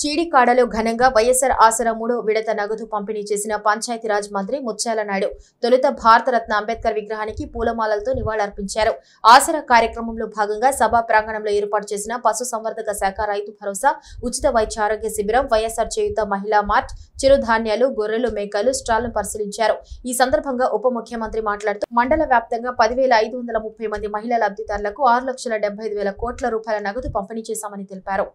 చీడికాడలో ఘనంగా వైఎస్ఆర్ ఆసరా విడత నగదు పంపిణీ చేసిన పంచాయతీరాజ్ మంత్రి ముత్యాల నాయుడు తొలుత భారతరత్న అంబేద్కర్ విగ్రహానికి పూలమాలలతో నివాళులర్పించారు ఆసరా కార్యక్రమంలో భాగంగా సభా ప్రాంగణంలో ఏర్పాటు చేసిన పశు సంవర్ధక శాఖ రైతు భరోసా ఉచిత వైద్య ఆరోగ్య శిబిరం వైఎస్ఆర్ చేయుత మహిళా మార్ట్ చిరుధాన్యాలు గొర్రెలు మేకలు స్టాల్ను పరిశీలించారు ఈ సందర్భంగా ఉప ముఖ్యమంత్రి మాట్లాడుతూ మండల వ్యాప్తంగా పదివేల ఐదు వందల ముప్పై మంది మహిళా లబ్దిదారులకు ఆరు లక్షల డెబ్బై ఐదు వేల కోట్ల రూపాయల నగదు పంపిణీ చేశామని తెలిపారు